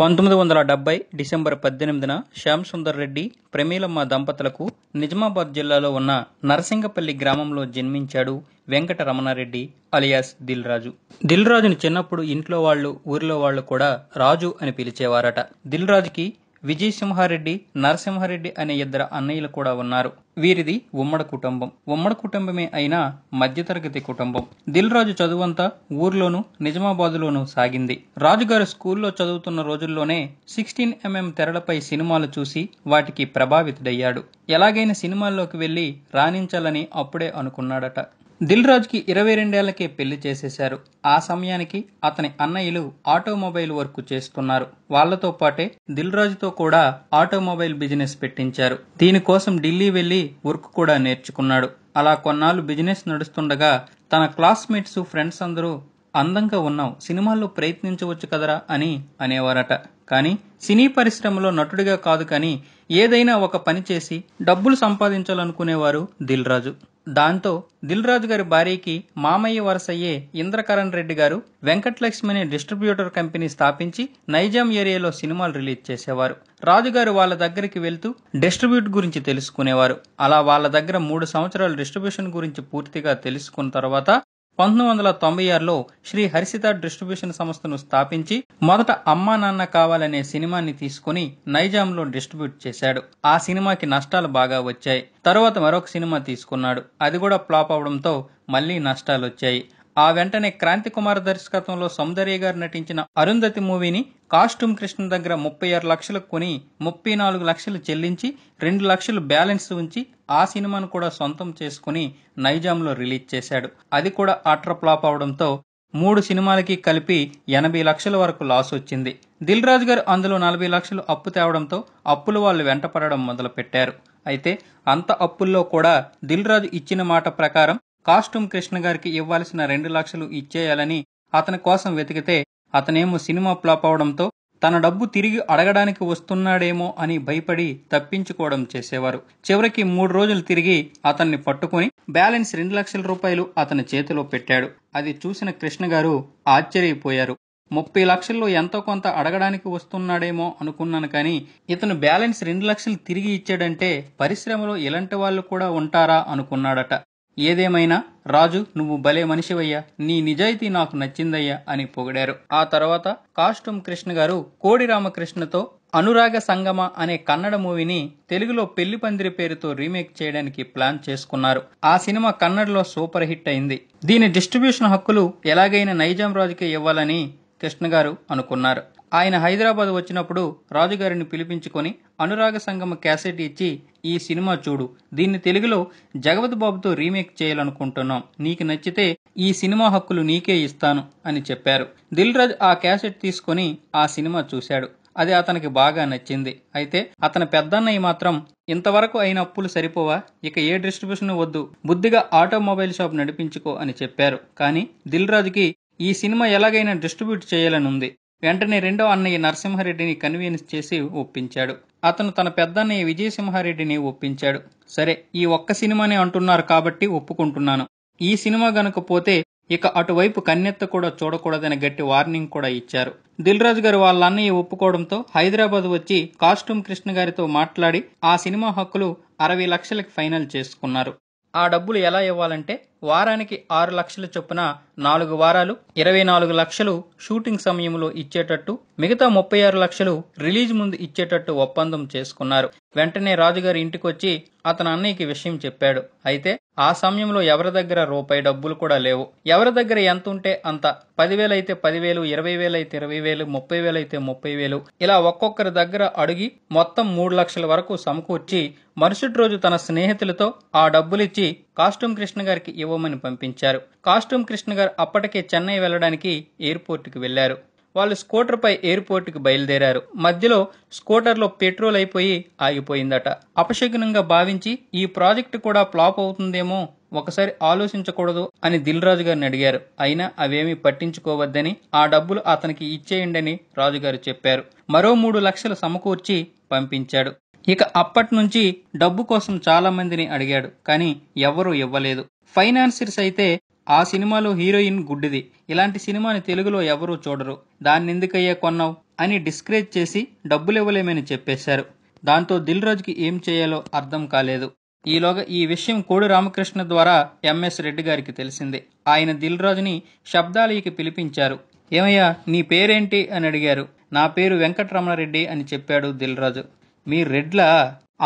పంతొమ్మిది వందల డెబ్బై డిసెంబర్ పద్దెనిమిదిన శ్యామ్ సుందర్ రెడ్డి ప్రమీలమ్మ దంపతులకు నిజామాబాద్ జిల్లాలో ఉన్న నరసింగపల్లి గ్రామంలో జన్మించాడు వెంకట రమణారెడ్డి అలియాస్ దిల్ రాజు దిల్ రాజుని చిన్నప్పుడు ఇంట్లో వాళ్ళు ఊరిలో వాళ్ళు కూడా రాజు అని పిలిచేవారట దిల్ రాజుకి విజయసింహారెడ్డి నరసింహారెడ్డి అనే ఇద్దరు అన్నయ్యలు కూడా ఉన్నారు వీరిది ఉమ్మడి కుటుంబం ఉమ్మడి కుటుంబమే అయినా మధ్యతరగతి కుటుంబం దిల్ రాజు చదువంతా ఊర్లోను నిజామాబాద్లోనూ సాగింది రాజుగారు స్కూల్లో చదువుతున్న రోజుల్లోనే సిక్స్టీన్ ఎంఎం తెరలపై సినిమాలు చూసి వాటికి ప్రభావితుడయ్యాడు ఎలాగైనా సినిమాల్లోకి వెళ్ళి రాణించాలని అప్పుడే అనుకున్నాడట దిల్ రాజుకి ఇరవై రెండేళ్లకే పెళ్లి చేసేశారు ఆ సమయానికి అతని అన్నయ్యలు ఆటోమొబైల్ వర్క్ చేస్తున్నారు వాళ్లతో పాటే దిల్ రాజుతో కూడా ఆటోమొబైల్ బిజినెస్ పెట్టించారు దీనికోసం ఢిల్లీ వెళ్లి వర్క్ కూడా నేర్చుకున్నాడు అలా కొన్నాళ్ళు బిజినెస్ నడుస్తుండగా తన క్లాస్మేట్స్ ఫ్రెండ్స్ అందరూ అందంగా ఉన్నావు సినిమాల్లో ప్రయత్నించవచ్చు కదరా అని అనేవారట కానీ సినీ పరిశ్రమలో నటుడిగా కాదు కానీ ఏదైనా ఒక పని చేసి డబ్బులు సంపాదించాలనుకునేవారు దిల్ రాజు దాంతో రాజు గారి భార్యకి మామయ్య వరసయ్యే ఇంద్రకరణ్ రెడ్డి గారు వెంకటలక్ష్మిని డిస్ట్రిబ్యూటర్ కంపెనీ స్థాపించి నైజాం ఏరియాలో సినిమాలు రిలీజ్ చేసేవారు రాజుగారు వాళ్ళ దగ్గరికి వెళ్తూ డిస్ట్రిబ్యూట్ గురించి తెలుసుకునేవారు అలా వాళ్ళ దగ్గర మూడు సంవత్సరాలు డిస్ట్రిబ్యూషన్ గురించి పూర్తిగా తెలుసుకున్న తర్వాత పంతొమ్మిది వందల తొంభై ఆరులో శ్రీ హరిసిత డిస్ట్రిబ్యూషన్ సంస్థను స్థాపించి మొదట అమ్మా నాన్న కావాలనే సినిమాని తీసుకుని నైజాంలో డిస్ట్రిబ్యూట్ చేశాడు ఆ సినిమాకి నష్టాలు బాగా వచ్చాయి తరువాత మరొక సినిమా తీసుకున్నాడు అది కూడా ఫ్లాప్ అవడంతో మళ్లీ నష్టాలు వచ్చాయి ఆ వెంటనే క్రాంతి కుమార్ దర్శకత్వంలో సౌందర్య గారు నటించిన అరుంధతి మూవీని కాస్ట్యూమ్ కృష్ణ దగ్గర ముప్పై ఆరు లక్షలకు కొని ముప్పై నాలుగు లక్షలు చెల్లించి రెండు లక్షలు బ్యాలెన్స్ ఉంచి ఆ సినిమాను కూడా సొంతం చేసుకుని నైజాంలో రిలీజ్ చేశాడు అది కూడా ఆటర్ ఫ్లాప్ అవడంతో మూడు సినిమాలకి కలిపి ఎనభై లక్షల వరకు లాస్ వచ్చింది దిల్ రాజు గారు అందులో నలభై లక్షలు అప్పు తేవడంతో అప్పులు వాళ్ళు వెంటపడడం మొదలుపెట్టారు అయితే అంత అప్పుల్లో కూడా దిల్ రాజు ఇచ్చిన మాట ప్రకారం కాస్ట్యూమ్ కృష్ణ గారికి ఇవ్వాల్సిన రెండు లక్షలు ఇచ్చేయాలని అతని కోసం వెతికితే అతనేమో సినిమా ఫ్లాప్ అవడంతో తన డబ్బు తిరిగి అడగడానికి వస్తున్నాడేమో అని భయపడి తప్పించుకోవడం చేసేవారు చివరికి మూడు రోజులు తిరిగి అతన్ని పట్టుకుని బ్యాలెన్స్ రెండు లక్షల రూపాయలు అతని చేతిలో పెట్టాడు అది చూసిన కృష్ణ గారు ఆశ్చర్యపోయారు ముప్పై లక్షల్లో ఎంతో కొంత అడగడానికి వస్తున్నాడేమో అనుకున్నాను కానీ ఇతను బ్యాలెన్స్ రెండు లక్షలు తిరిగి ఇచ్చాడంటే పరిశ్రమలో ఇలాంటి వాళ్ళు కూడా ఉంటారా అనుకున్నాడట ఏదేమైనా రాజు నువ్వు భలే మనిషివయ్యా నీ నిజాయితీ నాకు నచ్చిందయ్యా అని పొగిడారు ఆ తర్వాత కాస్ట్యూమ్ కృష్ణ గారు కోడి రామకృష్ణతో అనురాగ సంగమ అనే కన్నడ మూవీని తెలుగులో పెళ్లి పందిరి పేరుతో రీమేక్ చేయడానికి ప్లాన్ చేసుకున్నారు ఆ సినిమా కన్నడలో సూపర్ హిట్ అయింది దీని డిస్ట్రిబ్యూషన్ హక్కులు ఎలాగైనా నైజాం రాజుకే ఇవ్వాలని కృష్ణ గారు అనుకున్నారు ఆయన హైదరాబాద్ వచ్చినప్పుడు రాజుగారిని పిలిపించుకొని అనురాగ సంగమ క్యాసెట్ ఇచ్చి ఈ సినిమా చూడు దీన్ని తెలుగులో జగవత్ బాబుతో రీమేక్ చేయాలనుకుంటున్నాం నీకు నచ్చితే ఈ సినిమా హక్కులు నీకే ఇస్తాను అని చెప్పారు దిల్ రాజ్ ఆ క్యాసెట్ తీసుకొని ఆ సినిమా చూశాడు అది అతనికి బాగా నచ్చింది అయితే అతని పెద్దన్నయ్య మాత్రం ఇంతవరకు అయిన అప్పులు సరిపోవా ఇక ఏ డిస్ట్రిబ్యూషన్ వద్దు బుద్ధిగా ఆటోమొబైల్ షాప్ నడిపించుకో అని చెప్పారు కానీ దిల్ రాజుకి ఈ సినిమా ఎలాగైనా డిస్ట్రిబ్యూట్ చేయాలని ఉంది వెంటనే రెండో అన్నయ్య నరసింహారెడ్డిని కన్వీన్స్ చేసి ఒప్పించాడు అతను తన పెద్దన్నయ్య విజయసింహారెడ్డిని ఒప్పించాడు సరే ఈ ఒక్క సినిమానే అంటున్నారు కాబట్టి ఒప్పుకుంటున్నాను ఈ సినిమా గనక పోతే ఇక అటువైపు కన్నెత్త కూడా చూడకూడదని గట్టి వార్నింగ్ కూడా ఇచ్చారు దిల్రాజు గారు వాళ్ళ అన్నయ్య ఒప్పుకోవడంతో హైదరాబాద్ వచ్చి కాస్ట్యూమ్ కృష్ణ గారితో మాట్లాడి ఆ సినిమా హక్కులు అరవై లక్షలకి ఫైనల్ చేసుకున్నారు ఆ డబ్బులు ఎలా ఇవ్వాలంటే వారానికి ఆరు లక్షల చొప్పున నాలుగు వారాలు ఇరవై నాలుగు లక్షలు షూటింగ్ సమయంలో ఇచ్చేటట్టు మిగతా ముప్పై ఆరు లక్షలు రిలీజ్ ముందు ఇచ్చేటట్టు ఒప్పందం చేసుకున్నారు వెంటనే రాజుగారి ఇంటికి వచ్చి అతని అన్నయ్యకి విషయం చెప్పాడు అయితే ఆ సమయంలో ఎవరి దగ్గర రూపాయి డబ్బులు కూడా లేవు ఎవరి దగ్గర ఎంత ఉంటే అంత పదివేలు అయితే పదివేలు ఇరవై వేలు అయితే ఇరవై వేలు ముప్పై వేలు అయితే ముప్పై వేలు ఇలా ఒక్కొక్కరి దగ్గర అడిగి మొత్తం మూడు లక్షల వరకు సమకూర్చి మరుసటి రోజు తన స్నేహితులతో ఆ డబ్బులిచ్చి కాస్ట్యూమ్ కృష్ణ గారికి ఇవ్వమని పంపించారు కాస్ట్యూమ్ కృష్ణ గారు అప్పటికే చెన్నై వెళ్ళడానికి ఎయిర్పోర్ట్కి వెళ్లారు వాళ్ళు స్కూటర్పై ఎయిర్పోర్ట్కి బయలుదేరారు మధ్యలో స్కూటర్లో పెట్రోల్ అయిపోయి ఆగిపోయిందట అపశకునంగా భావించి ఈ ప్రాజెక్టు కూడా ఫ్లాప్ అవుతుందేమో ఒకసారి ఆలోచించకూడదు అని రాజు గారిని అడిగారు అయినా అవేమీ పట్టించుకోవద్దని ఆ డబ్బులు అతనికి ఇచ్చేయండి అని రాజుగారు చెప్పారు మరో మూడు లక్షలు సమకూర్చి పంపించాడు ఇక అప్పటి నుంచి డబ్బు కోసం చాలా మందిని అడిగాడు కానీ ఎవ్వరూ ఇవ్వలేదు ఫైనాన్సర్స్ అయితే ఆ సినిమాలో హీరోయిన్ గుడ్డిది ఇలాంటి సినిమాని తెలుగులో ఎవరూ చూడరు దాన్ని ఎందుకయ్యే కొన్నావు అని డిస్కరేజ్ చేసి డబ్బులు ఇవ్వలేమని చెప్పేశారు దాంతో దిల్ రాజుకి ఏం చేయాలో అర్థం కాలేదు ఈలోగా ఈ విషయం కోడి రామకృష్ణ ద్వారా ఎంఎస్ రెడ్డి గారికి తెలిసింది ఆయన దిల్ రాజుని శబ్దాలయకి పిలిపించారు ఏమయ్యా నీ పేరేంటి అని అడిగారు నా పేరు వెంకటరమణారెడ్డి అని చెప్పాడు దిల్ రాజు మీ రెడ్లా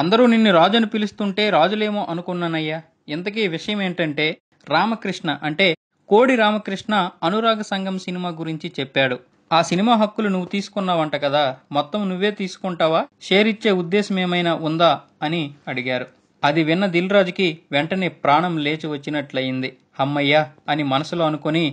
అందరూ నిన్ను రాజుని పిలుస్తుంటే రాజులేమో అనుకున్నానయ్యా ఇంతకీ విషయం ఏంటంటే రామకృష్ణ అంటే కోడి రామకృష్ణ అనురాగ సంఘం సినిమా గురించి చెప్పాడు ఆ సినిమా హక్కులు నువ్వు తీసుకున్నావంట కదా మొత్తం నువ్వే తీసుకుంటావా షేర్ ఇచ్చే ఉద్దేశం ఏమైనా ఉందా అని అడిగారు అది విన్న దిల్రాజుకి వెంటనే ప్రాణం లేచి వచ్చినట్లయింది హమ్మయ్యా అని మనసులో అనుకుని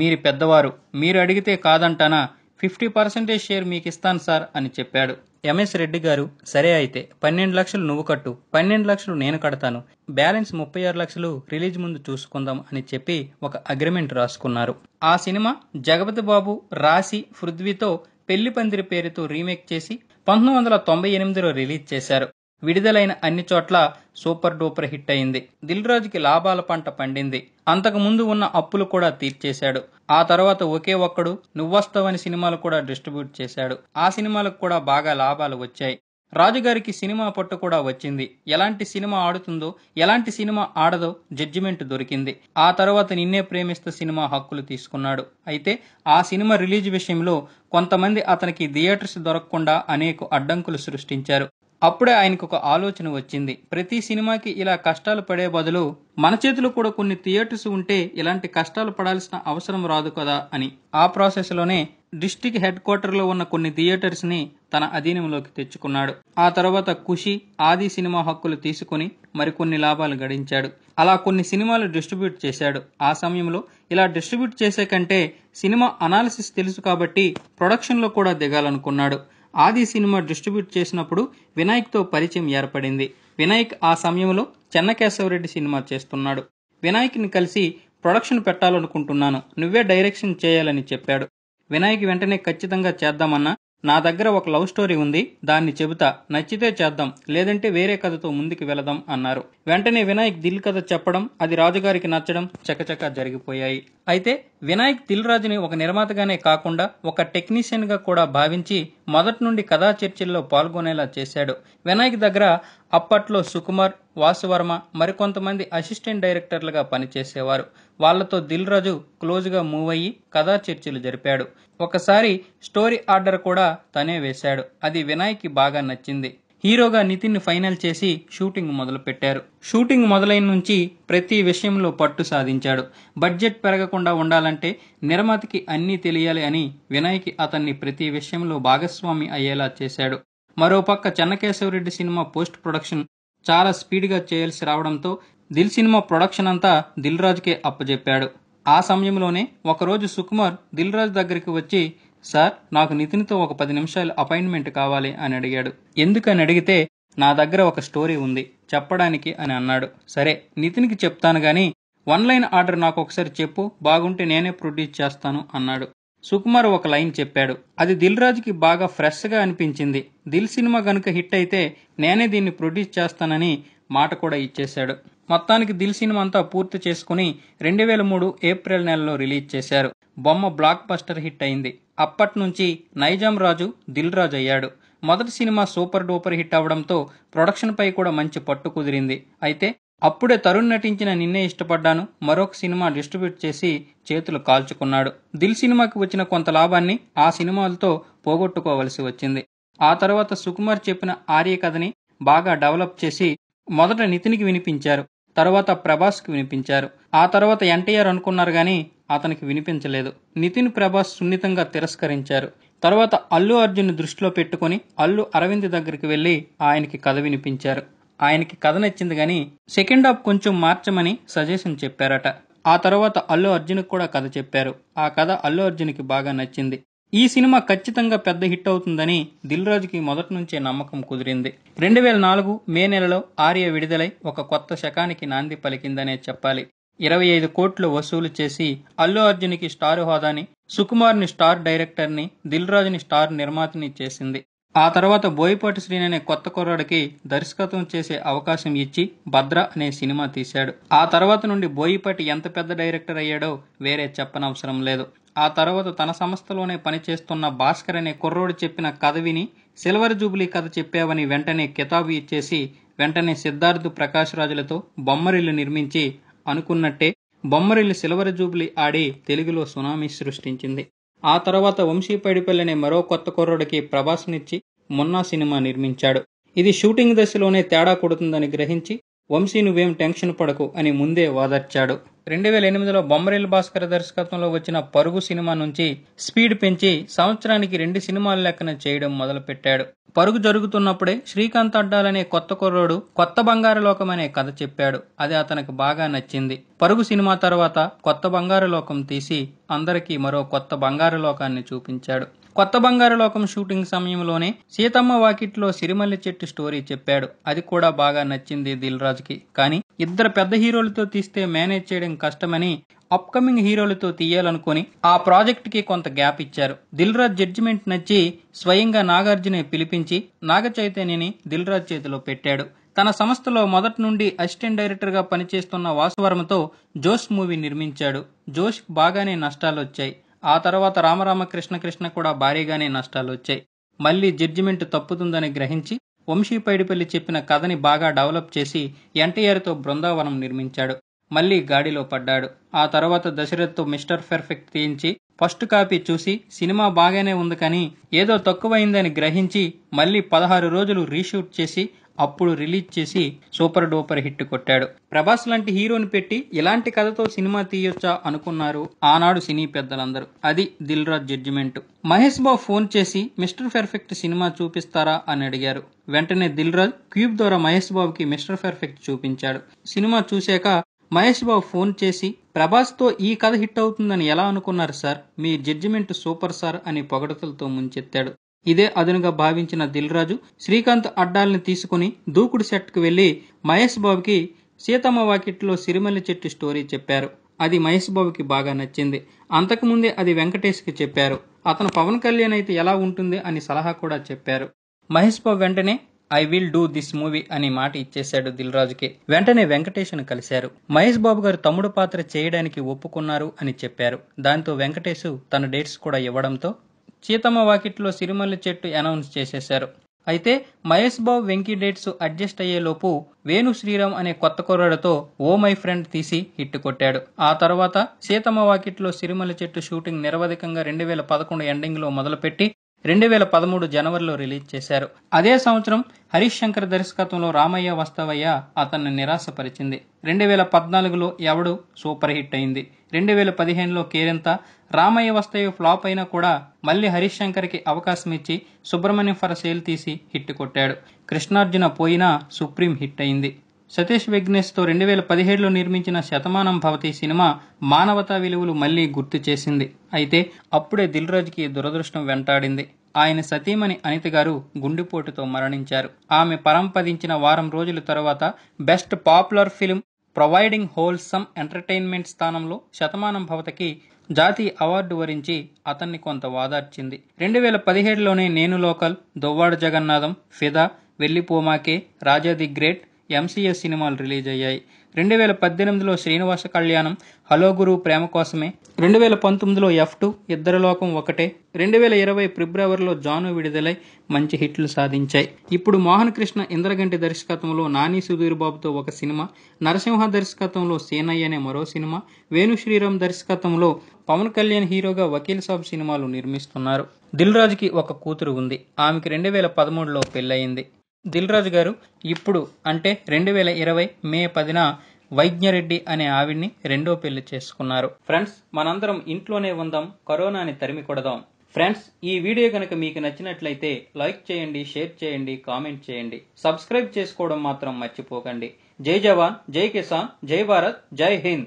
మీరు పెద్దవారు మీరు అడిగితే కాదంటానా ఫిఫ్టీ పర్సెంటేజ్ షేర్ మీకు ఇస్తాను సార్ అని చెప్పాడు ఎంఎస్ రెడ్డి గారు సరే అయితే పన్నెండు లక్షలు నువ్వు కట్టు పన్నెండు లక్షలు నేను కడతాను బ్యాలెన్స్ ముప్పై ఆరు లక్షలు రిలీజ్ ముందు చూసుకుందాం అని చెప్పి ఒక అగ్రిమెంట్ రాసుకున్నారు ఆ సినిమా జగపతి బాబు రాసి పృథ్వీతో పెళ్లి పందిరి పేరుతో రీమేక్ చేసి పంతొమ్మిది వందల తొంభై ఎనిమిదిలో రిలీజ్ చేశారు విడుదలైన అన్ని చోట్ల సూపర్ డూపర్ హిట్ అయింది దిల్ రాజుకి లాభాల పంట పండింది అంతకు ముందు ఉన్న అప్పులు కూడా తీర్చేశాడు ఆ తర్వాత ఒకే ఒక్కడు నువ్వొస్తావని సినిమాలు కూడా డిస్ట్రిబ్యూట్ చేశాడు ఆ సినిమాలకు కూడా బాగా లాభాలు వచ్చాయి రాజుగారికి సినిమా పట్టు కూడా వచ్చింది ఎలాంటి సినిమా ఆడుతుందో ఎలాంటి సినిమా ఆడదో జడ్జిమెంట్ దొరికింది ఆ తర్వాత నిన్నే ప్రేమిస్త సినిమా హక్కులు తీసుకున్నాడు అయితే ఆ సినిమా రిలీజ్ విషయంలో కొంతమంది అతనికి థియేటర్స్ దొరకకుండా అనేక అడ్డంకులు సృష్టించారు అప్పుడే ఆయనకు ఒక ఆలోచన వచ్చింది ప్రతి సినిమాకి ఇలా కష్టాలు పడే బదులు మన చేతిలో కూడా కొన్ని థియేటర్స్ ఉంటే ఇలాంటి కష్టాలు పడాల్సిన అవసరం రాదు కదా అని ఆ ప్రాసెస్లోనే డిస్టిక్ హెడ్ క్వార్టర్లో ఉన్న కొన్ని థియేటర్స్ని తన అధీనంలోకి తెచ్చుకున్నాడు ఆ తర్వాత ఖుషి ఆది సినిమా హక్కులు తీసుకుని మరికొన్ని లాభాలు గడించాడు అలా కొన్ని సినిమాలు డిస్ట్రిబ్యూట్ చేశాడు ఆ సమయంలో ఇలా డిస్ట్రిబ్యూట్ చేసే కంటే సినిమా అనాలిసిస్ తెలుసు కాబట్టి ప్రొడక్షన్లో కూడా దిగాలనుకున్నాడు ఆది సినిమా డిస్ట్రిబ్యూట్ చేసినప్పుడు వినాయక్తో పరిచయం ఏర్పడింది వినాయక్ ఆ సమయంలో చెన్నకేశవరెడ్డి సినిమా చేస్తున్నాడు వినాయక్ని కలిసి ప్రొడక్షన్ పెట్టాలనుకుంటున్నాను నువ్వే డైరెక్షన్ చేయాలని చెప్పాడు వినాయక్ వెంటనే ఖచ్చితంగా చేద్దామన్నా నా దగ్గర ఒక లవ్ స్టోరీ ఉంది దాన్ని చెబుతా నచ్చితే చేద్దాం లేదంటే వేరే కథతో ముందుకు వెళదాం అన్నారు వెంటనే వినాయక్ దిల్ కథ చెప్పడం అది రాజుగారికి నచ్చడం చకచక జరిగిపోయాయి అయితే వినాయక్ దిల్ రాజుని ఒక నిర్మాతగానే కాకుండా ఒక టెక్నీషియన్గా కూడా భావించి మొదటి నుండి కథా చర్చల్లో పాల్గొనేలా చేశాడు వినాయక్ దగ్గర అప్పట్లో సుకుమార్ వాసువర్మ మరికొంతమంది అసిస్టెంట్ డైరెక్టర్లుగా పనిచేసేవారు వాళ్లతో దిల్ రాజు క్లోజ్గా మూవ్ అయ్యి కథా చర్చలు జరిపాడు ఒకసారి స్టోరీ ఆర్డర్ కూడా తనే వేశాడు అది వినాయక్కి బాగా నచ్చింది హీరోగా నితిన్ ఫైనల్ చేసి షూటింగ్ మొదలుపెట్టారు షూటింగ్ మొదలైన నుంచి ప్రతి విషయంలో పట్టు సాధించాడు బడ్జెట్ పెరగకుండా ఉండాలంటే నిర్మాతకి అన్నీ తెలియాలి అని వినయ్కి అతన్ని ప్రతి విషయంలో భాగస్వామి అయ్యేలా చేశాడు మరోపక్క చెన్నకేశవరెడ్డి సినిమా పోస్ట్ ప్రొడక్షన్ చాలా స్పీడ్గా చేయాల్సి రావడంతో దిల్ సినిమా ప్రొడక్షన్ అంతా దిల్ రాజుకే అప్పజెప్పాడు ఆ సమయంలోనే ఒకరోజు సుకుమార్ దిల్ రాజు దగ్గరికి వచ్చి సార్ నాకు నితిన్తో ఒక పది నిమిషాలు అపాయింట్మెంట్ కావాలి అని అడిగాడు ఎందుకని అడిగితే నా దగ్గర ఒక స్టోరీ ఉంది చెప్పడానికి అని అన్నాడు సరే నితిన్కి చెప్తాను గాని వన్ లైన్ ఆర్డర్ నాకు ఒకసారి చెప్పు బాగుంటే నేనే ప్రొడ్యూస్ చేస్తాను అన్నాడు సుకుమార్ ఒక లైన్ చెప్పాడు అది దిల్ రాజుకి బాగా ఫ్రెష్గా అనిపించింది దిల్ సినిమా గనుక హిట్ అయితే నేనే దీన్ని ప్రొడ్యూస్ చేస్తానని మాట కూడా ఇచ్చేశాడు మొత్తానికి దిల్ సినిమా అంతా పూర్తి చేసుకుని రెండు వేల మూడు ఏప్రిల్ నెలలో రిలీజ్ చేశారు బొమ్మ బ్లాక్ బస్టర్ హిట్ అయింది అప్పట్నుంచి నైజాం రాజు దిల్ రాజు అయ్యాడు మొదటి సినిమా సూపర్ డూపర్ హిట్ అవడంతో ప్రొడక్షన్పై కూడా మంచి పట్టు కుదిరింది అయితే అప్పుడే తరుణ్ నటించిన నిన్నే ఇష్టపడ్డాను మరొక సినిమా డిస్ట్రిబ్యూట్ చేసి చేతులు కాల్చుకున్నాడు దిల్ సినిమాకి వచ్చిన కొంత లాభాన్ని ఆ సినిమాలతో పోగొట్టుకోవలసి వచ్చింది ఆ తర్వాత సుకుమార్ చెప్పిన ఆర్య కథని బాగా డెవలప్ చేసి మొదట నితిన్కి వినిపించారు తర్వాత ప్రభాస్కి వినిపించారు ఆ తర్వాత ఎన్టీఆర్ అనుకున్నారు కానీ అతనికి వినిపించలేదు నితిన్ ప్రభాస్ సున్నితంగా తిరస్కరించారు తర్వాత అల్లు అర్జున్ దృష్టిలో పెట్టుకుని అల్లు అరవింద్ దగ్గరికి వెళ్ళి ఆయనకి కథ వినిపించారు ఆయనకి కథ నచ్చింది కానీ సెకండ్ హాఫ్ కొంచెం మార్చమని సజెషన్ చెప్పారట ఆ తర్వాత అల్లు అర్జున్కి కూడా కథ చెప్పారు ఆ కథ అల్లు అర్జున్కి బాగా నచ్చింది ఈ సినిమా ఖచ్చితంగా పెద్ద హిట్ అవుతుందని దిల్ రాజుకి మొదటి నుంచే నమ్మకం కుదిరింది రెండు వేల నాలుగు మే నెలలో ఆర్య విడుదలై ఒక కొత్త శకానికి నాంది పలికిందనే చెప్పాలి ఇరవై ఐదు కోట్లు వసూలు చేసి అల్లు అర్జున్కి స్టార్ హోదాని సుకుమార్ని స్టార్ డైరెక్టర్ని దిల్ రాజుని స్టార్ నిర్మాతని చేసింది ఆ తర్వాత బోయపాటి శ్రీని అనే కొత్త కుర్రాడికి దర్శకత్వం చేసే అవకాశం ఇచ్చి భద్ర అనే సినిమా తీశాడు ఆ తర్వాత నుండి బోయపాటి ఎంత పెద్ద డైరెక్టర్ అయ్యాడో వేరే చెప్పనవసరం లేదు ఆ తర్వాత తన సంస్థలోనే పనిచేస్తున్న భాస్కర్ అనే కుర్రోడు చెప్పిన కథ విని సిల్వర్ జూబ్లీ కథ చెప్పావని వెంటనే కితాబు ఇచ్చేసి వెంటనే సిద్ధార్థు ప్రకాశ్ రాజులతో బొమ్మరిల్లు నిర్మించి అనుకున్నట్టే బొమ్మరిల్లి సిల్వర్ జూబ్లీ ఆడి తెలుగులో సునామీ సృష్టించింది ఆ తర్వాత వంశీ పైడిపల్లనే మరో కొత్త కుర్రుడికి ప్రభాస్నిచ్చి మొన్నా సినిమా నిర్మించాడు ఇది షూటింగ్ దశలోనే తేడా కొడుతుందని గ్రహించి వంశీ నువ్వేం టెన్షన్ పడకు అని ముందే వాదర్చాడు రెండు వేల ఎనిమిదిలో బొమ్మరేలు భాస్కర్ దర్శకత్వంలో వచ్చిన పరుగు సినిమా నుంచి స్పీడ్ పెంచి సంవత్సరానికి రెండు సినిమాల లెక్కన చేయడం మొదలుపెట్టాడు పరుగు జరుగుతున్నప్పుడే శ్రీకాంత్ అడ్డాలనే కొత్త కుర్రోడు కొత్త బంగారలోకం అనే కథ చెప్పాడు అది అతనికి బాగా నచ్చింది పరుగు సినిమా తర్వాత కొత్త బంగారలోకం తీసి అందరికీ మరో కొత్త బంగారలోకాన్ని చూపించాడు కొత్త బంగారు లోకం షూటింగ్ సమయంలోనే సీతమ్మ వాకిట్లో సిరిమల్లి చెట్టు స్టోరీ చెప్పాడు అది కూడా బాగా నచ్చింది దిల్ కి కానీ ఇద్దరు పెద్ద హీరోలతో తీస్తే మేనేజ్ చేయడం కష్టమని అప్కమింగ్ హీరోలతో తీయాలనుకుని ఆ ప్రాజెక్ట్ కి కొంత గ్యాప్ ఇచ్చారు దిల్రాజ్ జడ్జిమెంట్ నచ్చి స్వయంగా నాగార్జునే పిలిపించి నాగ చైతన్యని దిల్రాజ్ చేతిలో పెట్టాడు తన సంస్థలో మొదటి నుండి అసిస్టెంట్ డైరెక్టర్గా పనిచేస్తున్న వాసువర్మతో జోష్ మూవీ నిర్మించాడు జోష్ బాగానే నష్టాలు వచ్చాయి ఆ తర్వాత రామరామ కృష్ణ కూడా భారీగానే నష్టాలు వచ్చాయి మళ్లీ జడ్జిమెంట్ తప్పుతుందని గ్రహించి వంశీ పైడిపల్లి చెప్పిన కథని బాగా డెవలప్ చేసి ఎన్టీఆర్తో బృందావనం నిర్మించాడు మళ్లీ గాడిలో పడ్డాడు ఆ తర్వాత దశరథ్తో మిస్టర్ పెర్ఫెక్ట్ తీయించి ఫస్ట్ కాపీ చూసి సినిమా బాగానే ఉంది కానీ ఏదో తక్కువైందని గ్రహించి మళ్లీ పదహారు రోజులు రీషూట్ చేసి అప్పుడు రిలీజ్ చేసి సూపర్ డూపర్ హిట్ కొట్టాడు ప్రభాస్ లాంటి హీరోని పెట్టి ఇలాంటి కథతో సినిమా తీయొచ్చా అనుకున్నారు ఆనాడు సినీ పెద్దలందరూ అది దిల్ రాజ్ జడ్జిమెంట్ మహేష్ బాబు ఫోన్ చేసి మిస్టర్ పెర్ఫెక్ట్ సినిమా చూపిస్తారా అని అడిగారు వెంటనే దిల్ రాజ్ క్యూబ్ ద్వారా మహేష్ బాబుకి మిస్టర్ పెర్ఫెక్ట్ చూపించాడు సినిమా చూశాక మహేష్ బాబు ఫోన్ చేసి ప్రభాస్ తో ఈ కథ హిట్ అవుతుందని ఎలా అనుకున్నారు సార్ మీ జడ్జిమెంట్ సూపర్ సార్ అని పొగడతలతో ముంచెత్తాడు ఇదే అదునుగా భావించిన దిల్రాజు శ్రీకాంత్ అడ్డాల్ని తీసుకుని దూకుడు సెట్కు వెళ్లి మహేష్ బాబుకి సీతమ్మ వాకిట్లో సిరిమల్లి చెట్టు స్టోరీ చెప్పారు అది మహేష్ బాబుకి బాగా నచ్చింది అంతకుముందే అది వెంకటేష్కి చెప్పారు అతను పవన్ కళ్యాణ్ అయితే ఎలా ఉంటుంది అని సలహా కూడా చెప్పారు మహేష్ బాబు వెంటనే I will do this movie అని మాట ఇచ్చేశాడు దిల్రాజుకి వెంటనే వెంకటేష్ను కలిశారు మహేష్ బాబు గారు తమ్ముడు పాత్ర చేయడానికి ఒప్పుకున్నారు అని చెప్పారు దాంతో వెంకటేష్ తన డేట్స్ కూడా ఇవ్వడంతో సీతమ్మ వాకిట్లో సిరిమల్లి చెట్టు అనౌన్స్ చేసేశారు అయితే మహేష్ బాబు వెంకీ డేట్స్ అడ్జస్ట్ అయ్యేలోపు వేణు శ్రీరామ్ అనే కొత్త కుర్రాడతో ఓ మై ఫ్రెండ్ తీసి హిట్ కొట్టాడు ఆ తర్వాత సీతమ్మ వాకిట్లో సిరిమల్లి చెట్టు షూటింగ్ నిరవధికంగా రెండు వేల పదకొండు ఎండింగ్లో మొదలుపెట్టి రెండు వేల పదమూడు జనవరిలో రిలీజ్ చేశారు అదే సంవత్సరం హరీష్ శంకర్ దర్శకత్వంలో రామయ్య వస్తావయ్య అతన్ని నిరాశపరిచింది రెండు వేల పద్నాలుగులో ఎవడు సూపర్ హిట్ అయింది రెండు వేల పదిహేనులో కేరింత రామయ్య వస్తే ఫ్లాప్ అయినా కూడా మళ్ళీ హరీష్ శంకర్కి అవకాశం ఇచ్చి సుబ్రహ్మణ్యం ఫర్ సేల్ తీసి హిట్ కొట్టాడు కృష్ణార్జున పోయినా సుప్రీం హిట్ అయింది సతీష్ విఘ్నేష్తో రెండు వేల పదిహేడులో నిర్మించిన శతమానం భవతి సినిమా మానవతా విలువలు మళ్లీ గుర్తు చేసింది అయితే అప్పుడే రాజుకి దురదృష్టం వెంటాడింది ఆయన సతీమణి అనిత గారు గుండెపోటుతో మరణించారు ఆమె పరంపదించిన వారం రోజుల తర్వాత best popular film providing wholesome entertainment స్థానంలో శతమానం భవతకి జాతీయ అవార్డు వరించి అతన్ని కొంత వాదార్చింది రెండు వేల పదిహేడులోనే నేను local Duvvada Jagannadham Fidaa Vellipomakey Raja the great MCS సినిమాలు రిలీజ్ అయ్యాయి రెండు వేల పద్దెనిమిదిలో శ్రీనివాస కళ్యాణం హలో గురు ప్రేమ కోసమే రెండు వేల పంతొమ్మిదిలో ఎఫ్ టూ ఇద్దరు లోకం ఒకటే రెండు వేల ఇరవై ఫిబ్రవరిలో జాను విడుదలై మంచి హిట్లు సాధించాయి ఇప్పుడు మోహన్ కృష్ణ ఇంద్రగంటి దర్శకత్వంలో నాని సుధీర్ బాబుతో ఒక సినిమా నరసింహ దర్శకత్వంలో సేనయ్య అనే మరో సినిమా వేణు శ్రీరామ్ దర్శకత్వంలో పవన్ కళ్యాణ్ హీరోగా వకీల్ సాబ్ సినిమాలు నిర్మిస్తున్నారు దిల్ రాజుకి ఒక కూతురు ఉంది ఆమెకి రెండు వేల పదమూడులో పెళ్ళయింది దిల్రాజు గారు ఇప్పుడు అంటే రెండు వేల ఇరవై మే పదిన వైజ్ఞరెడ్డి అనే ఆవిడ్ని రెండో పెళ్లి చేసుకున్నారు ఫ్రెండ్స్ మనందరం ఇంట్లోనే ఉందాం కరోనాని తరిమి కొడదాం ఫ్రెండ్స్ ఈ వీడియో కనుక మీకు నచ్చినట్లయితే లైక్ చేయండి షేర్ చేయండి కామెంట్ చేయండి సబ్స్క్రైబ్ చేసుకోవడం మాత్రం మర్చిపోకండి జై జవాన్ జై కిసాన్ జై భారత్ జై హింద్